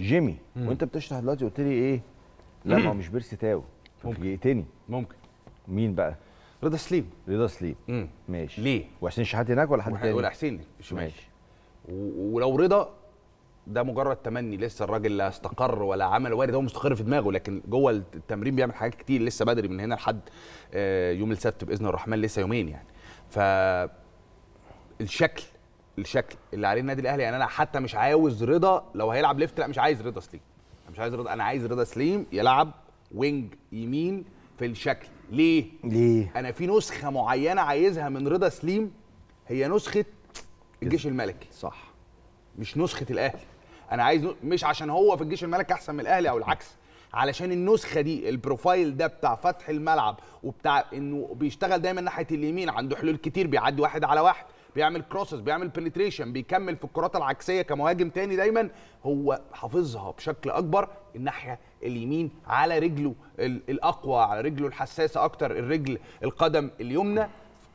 جيمي مم. وانت بتشرح دلوقتي قلت لي ايه لا ما هو مش بيرسي تاو فاجئتني ممكن مين بقى رضا سليم رضا سليم ماشي ليه وحسين شحات هناك ولا حد تاني ولا حسين ماشي ولو رضا ده مجرد تمني لسه الراجل لا استقر ولا عمل وارد هو مستقر في دماغه لكن جوه التمرين بيعمل حاجات كتير لسه بدري من هنا لحد آه، يوم السبت باذن الرحمن لسه يومين يعني ف الشكل الشكل اللي عليه النادي الاهلي يعني انا حتى مش عاوز رضا لو هيلعب ليفت لا مش عايز رضا سليم انا مش عايز رضا انا عايز رضا سليم يلعب وينج يمين في الشكل ليه ليه انا في نسخه معينه عايزها من رضا سليم هي نسخه الجيش الملكي صح مش نسخه الاهلي انا عايز مش عشان هو في الجيش الملكي احسن من الاهلي او العكس علشان النسخه دي البروفايل ده بتاع فتح الملعب وبتاع انه بيشتغل دايما ناحيه اليمين عنده حلول كتير بيعدي واحد على واحد بيعمل كروسز بيعمل بنتريشن بيكمل في الكرات العكسيه كمهاجم تاني دايما هو حافظها بشكل اكبر الناحيه اليمين على رجله الاقوى على رجله الحساسه اكتر الرجل القدم اليمنى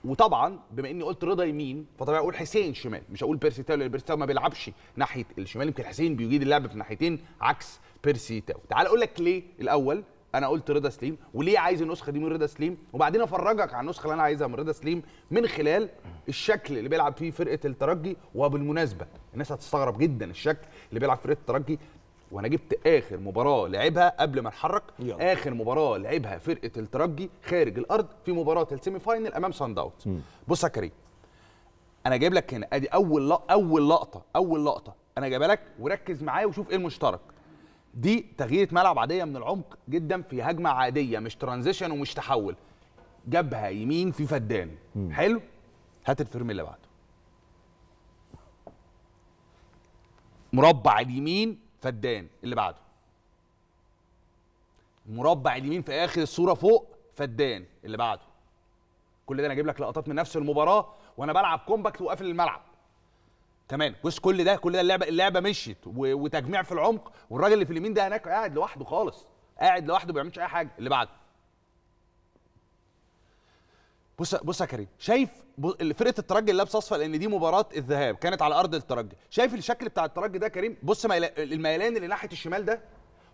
وطبعا بما اني قلت رضا يمين فطبعا اقول حسين شمال مش هقول بيرسي تاو لان بيرسي تاو ما بيلعبش ناحيه الشمال يمكن حسين بيجيد اللعب في ناحيتين عكس بيرسي تاو تعال اقول لك ليه الاول انا قلت رضا سليم وليه عايز النسخه دي من رضا سليم وبعدين افرجك على النسخه اللي انا عايزها من رضا سليم من خلال الشكل اللي بيلعب فيه فرقه الترجي وبالمناسبه الناس هتستغرب جدا الشكل اللي بيلعب فرقه الترجي وانا جبت اخر مباراه لعبها قبل ما اتحرك اخر مباراه لعبها فرقه الترجي خارج الارض في مباراه السيمي فاينل امام سان داونز بص يا كريم انا جايب لك هنا ادي اول لق... اول لقطه اول لقطه انا جايبها لك وركز معايا وشوف ايه المشترك دي تغييره ملعب عاديه من العمق جدا في هجمه عاديه مش ترانزيشن ومش تحول جبهه يمين في فدان حلو هات الفيرم اللي بعده مربع اليمين فدان اللي بعده مربع اليمين في اخر الصوره فوق فدان اللي بعده كل ده انا اجيب لك لقطات من نفس المباراه وانا بلعب كومباكت وقافل الملعب تمام بص كل ده كل ده اللعبه اللعبه مشيت وتجميع في العمق والراجل اللي في اليمين ده هناك قاعد لوحده خالص قاعد لوحده ما بيعملش اي حاجه اللي بعده بص بص يا كريم شايف فرقه الترجي اللي لابسه اصفر لان دي مباراه الذهاب كانت على ارض الترجي شايف الشكل بتاع الترجي ده كريم بص الميلان اللي ناحيه الشمال ده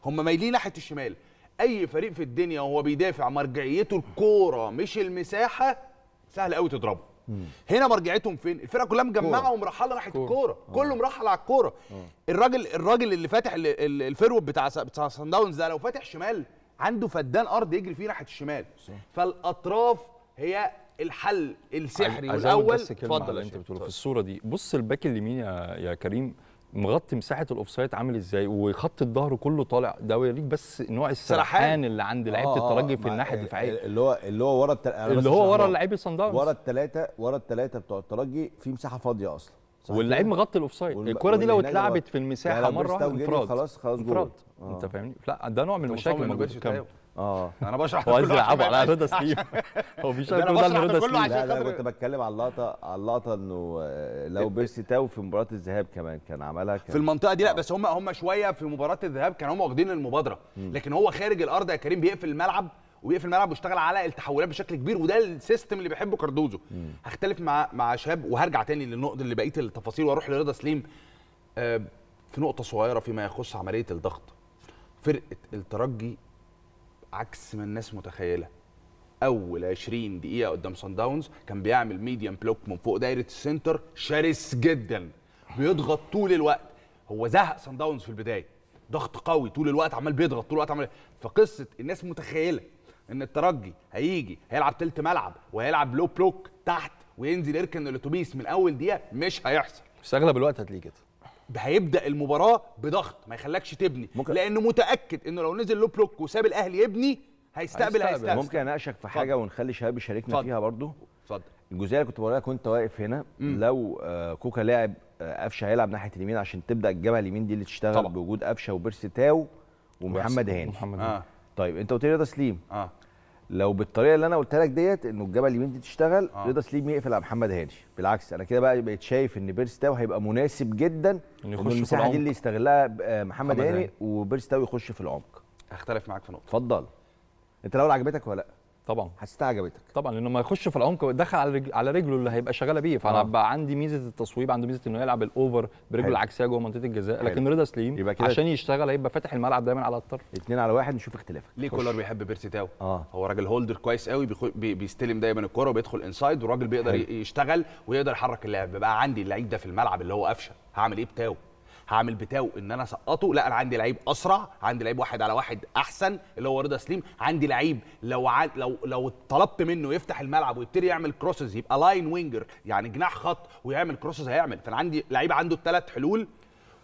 هم مايلين ناحيه الشمال اي فريق في الدنيا وهو بيدافع مرجعيته الكوره مش المساحه سهل قوي تضربه هنا مرجعتهم فين الفرقه كلها مجمعه ومرحله راحت الكوره آه. كله مرحل على الكوره آه. الراجل الراجل اللي فاتح الفيرود بتاع بتاع سان داونز ده لو فاتح شمال عنده فدان ارض يجري فيه ناحيه الشمال فالاطراف هي الحل السحري الاول اتفضل انت بتقول في الصوره دي بص الباك اليمين يا يا كريم مغطي مساحه الاوفسايد عامل ازاي وخط الظهر كله طالع ده يوريك بس نوع السرحان اللي عند آه، لعيبه آه، آه، الترجي في الناحيه الدفاعيه اللي هو اللي هو ورا التل... اللي هو ورا لعيبه صن ورا الثلاثه ورا الثلاثه بتوع الترجي في مساحه فاضيه اصلا واللعيب مغطي الاوفسايد الكره دي لو اتلعبت في المساحه مره واحده انفراد خلاص خلاص انفراد آه. انت فاهمني لا ده نوع من المشاكل موجوده اه انا بشرح هو عايز يلعبوا على رضا سليم هو بيشرح كل على رضا سليم لا انا كنت بتكلم على اللقطه على اللقطه انه آه، لو بيرسي تاو في مباراه الذهاب كمان كان عملها كان في المنطقه دي لا آه. بس هم هم شويه في مباراه الذهاب كانوا هم واخدين المبادره لكن هو خارج الارض يا كريم بيقفل الملعب وبيقفل الملعب ويشتغل على التحولات بشكل كبير وده السيستم اللي بيحبه كاردوزو هختلف مع مع شاب وهرجع تاني للنقطه اللي بقيه التفاصيل واروح لرضا سليم آه في نقطه صغيره فيما يخص عمليه الضغط فرقه الترجي عكس ما الناس متخيله اول 20 دقيقه قدام سان داونز كان بيعمل ميديم بلوك من فوق دايره السنتر شرس جدا بيضغط طول الوقت هو زهق سان داونز في البدايه ضغط قوي طول الوقت عمال بيضغط طول الوقت عمال فقصه الناس متخيله ان الترجي هيجي هيلعب تلت ملعب وهيلعب لو بلوك تحت وينزل يركن الاتوبيس من اول دقيقه مش هيحصل بس اغلب الوقت هتلاقيه كده هيبدا المباراه بضغط ما يخلكش تبني ممكن. لانه متاكد انه لو نزل لو بلوك وساب الاهلي يبني هيستقبل هيستقبل ممكن اناقشك في حاجه فضل. ونخلي شباب يشاركنا فيها برضو اتفضل الجزئيه اللي كنت بقولها كنت واقف هنا مم. لو آه، كوكا لاعب آه، قفشه هيلعب ناحيه اليمين عشان تبدا الجبهه اليمين دي اللي تشتغل طبعا. بوجود قفشه وبيرسي تاو ومحمد هاني محمد آه. طيب انت قلت لي رضا سليم اه لو بالطريقه اللي انا قلتها لك ديت انه الجبل اليمين دي تشتغل آه. رضا سليم يقفل على محمد هاني بالعكس انا كده بقى بقيت شايف ان بيرس تاو هيبقى مناسب جدا انه يخش المساحه دي اللي يستغلها آه، محمد هاني وبيرس تاو يخش في العمق هختلف معاك في نقطه اتفضل انت الاول عجبتك ولا لا طبعا حسيتها عجبتك طبعا لانه ما يخش في العمق دخل على رجل على رجله اللي هيبقى شغاله بيه فانا آه. بقى عندي ميزه التصويب عنده ميزه انه يلعب الاوفر برجله العكسيه جوه منطقه الجزاء لكن رضا سليم يبقى كده عشان يشتغل هيبقى فاتح الملعب دايما على الطرف اثنين على واحد نشوف اختلافك ليه كولر بيحب بيرسي تاو آه. هو راجل هولدر كويس قوي بي بيستلم دايما الكوره وبيدخل انسايد وراجل بيقدر حلو. يشتغل ويقدر يحرك اللاعب بقى عندي اللعيب ده في الملعب اللي هو قفشه هعمل ايه بتاو هعمل بتاعه ان انا اسقطه لا انا عندي لعيب اسرع عندي لعيب واحد على واحد احسن اللي هو رضا سليم عندي لعيب لو عاد لو لو طلبت منه يفتح الملعب ويبتدي يعمل كروسز يبقى لاين وينجر يعني جناح خط ويعمل كروسز هيعمل فانا عندي لعيب عنده الثلاث حلول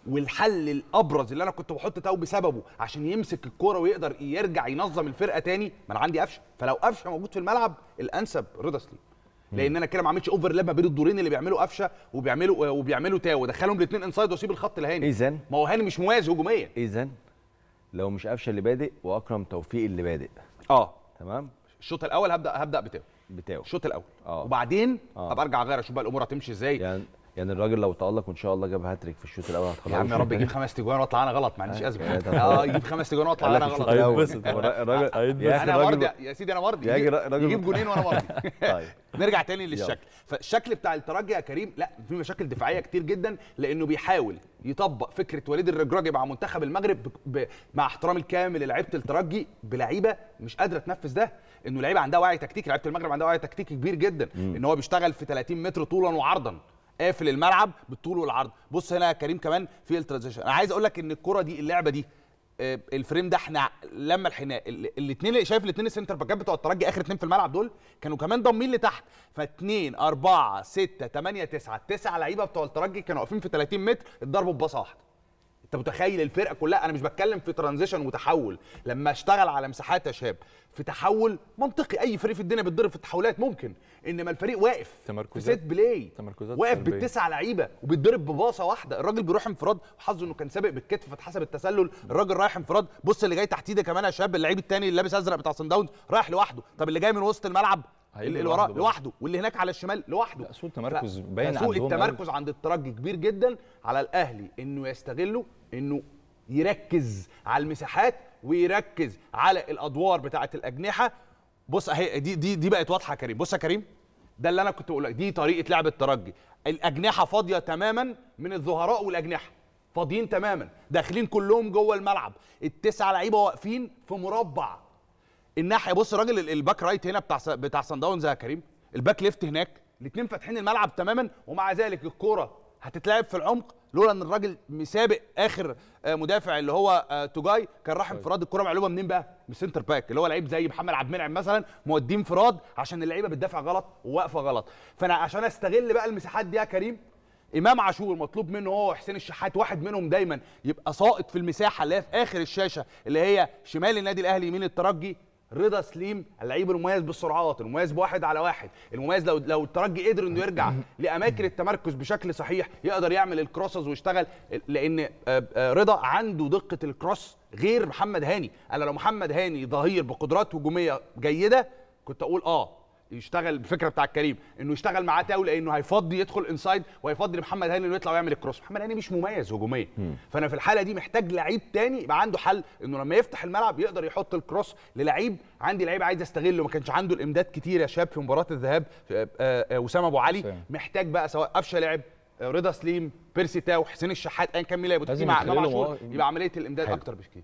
والحل الابرز اللي انا كنت بحط تاو بسببه عشان يمسك الكوره ويقدر يرجع ينظم الفرقه تاني ما انا عندي قفشه فلو قفشه موجود في الملعب الانسب رضا سليم لان انا كده ما عملتش اوفرلاب ما بين الدورين اللي بيعملوا قفشه وبيعملوا آه، وبيعملوا تاو دخلهم الاثنين انسايد واسيب الخط لهاني اذا ما هو هاني مش موازي هجوميا اذا لو مش قفشه اللي بادئ واكرم توفيق اللي بادئ اه تمام الشوط الاول هبدا هبدا بتاو بتاو الشوط الاول آه. وبعدين آه. ارجع اغير اشوف بقى الامور هتمشي ازاي يعني يعني الراجل لو تالق وان شاء الله جاب هاتريك في الشوط الاول هتخلص يا عم يا رب يجيب خمس تجوان واطلع انا غلط ما عنديش آه، ازمه اه, آه، يجيب خمس تجوان واطلع انا غلط هيتبسط الراجل هيتبسط انا مرضي يا سيدي انا مرضي يجيب جونين وانا مرضي طيب نرجع تاني للشكل فالشكل بتاع الترجي يا كريم لا في مشاكل دفاعيه كتير جدا لانه بيحاول يطبق فكره وليد الرجراجي مع منتخب المغرب مع احترامي الكامل للعيبه الترجي بلعيبه مش قادره تنفذ ده انه لعيبه عندها وعي تكتيكي لعيبه المغرب عندها وعي تكتيكي كبير جدا ان هو بيشتغل في 30 متر طولا وعرضا قافل الملعب بالطول والعرض بص هنا يا كريم كمان في الترانزيشن انا عايز اقول لك ان الكره دي اللعبه دي آه، الفريم ده احنا لما الحناء الاثنين شايف الاثنين السنتر باكات بتوع الترجي اخر اثنين في الملعب دول كانوا كمان ضامين لتحت فاثنين أربعة ستة 8 9 9 لعيبه بتوع الترجي كانوا واقفين في 30 متر اتضربوا بباصه واحده انت متخيل الفرقه كلها انا مش بتكلم في ترانزيشن وتحول لما اشتغل على مساحات يا شاب في تحول منطقي اي فريق في الدنيا بيتضرب في التحولات ممكن انما الفريق واقف في سيت بلاي واقف بالتسع لعيبه وبيتضرب بباصه واحده الراجل بيروح انفراد حظه انه كان سابق بالكتف فاتحسب التسلل الراجل رايح انفراد بص اللي جاي تحت ايده كمان يا شباب اللعيب الثاني اللي لابس ازرق بتاع صن داونز رايح لوحده طب اللي جاي من وسط الملعب اللي وراه لوحده واللي هناك على الشمال لوحده سوء التمركز باين عندهم سوء التمركز عند الترجي كبير جدا على الاهلي انه يستغله انه يركز على المساحات ويركز على الادوار بتاعه الاجنحه بص اهي دي دي دي بقت واضحه يا كريم بص يا كريم ده اللي انا كنت بقول لك دي طريقه لعب الترجي الاجنحه فاضيه تماما من الظهراء والاجنحه فاضيين تماما داخلين كلهم جوه الملعب التسعه لعيبه واقفين في مربع الناحيه بص راجل الباك رايت هنا بتاع بتاع صن داونز يا كريم الباك ليفت هناك الاثنين فاتحين الملعب تماما ومع ذلك الكوره هتتلعب في العمق لولا ان الراجل مسابق اخر آه، مدافع اللي هو آه، توجاي كان راح طيب. انفراد الكره معلومه منين بقى؟ من السنتر باك اللي هو لعيب زي محمد عبد المنعم مثلا موديه انفراد عشان اللعيبه بتدافع غلط وواقفه غلط فانا عشان استغل بقى المساحات دي يا كريم امام عاشور مطلوب منه هو وحسين الشحات واحد منهم دايما يبقى ساقط في المساحه اللي هي في اخر الشاشه اللي هي شمال النادي الاهلي يمين الترجي رضا سليم اللعيب المميز بالسرعات المميز بواحد على واحد المميز لو لو الترجي قدر انه يرجع لاماكن التمركز بشكل صحيح يقدر يعمل الكروسز ويشتغل لان آه، آه، رضا عنده دقه الكروس غير محمد هاني انا لو محمد هاني ظهير بقدرات هجوميه جيده كنت اقول اه يشتغل الفكره بتاع كريم انه يشتغل معاه تاو لانه هيفضي يدخل انسايد وهيفضي لمحمد هاني انه يطلع ويعمل الكروس محمد هاني مش مميز هجوميا فانا في الحاله دي محتاج لعيب تاني يبقى عنده حل انه لما يفتح الملعب يقدر يحط الكروس للعيب عندي لعيب عايز استغله ما كانش عنده الامداد كتير يا شاب في مباراه الذهاب آه، آه، اسامه ابو علي محتاج بقى سواء قفشه لعب آه، رضا سليم بيرسي تاو حسين الشحات ايا كان مين اللي يبقى عمليه الامداد حلو. اكتر بكتير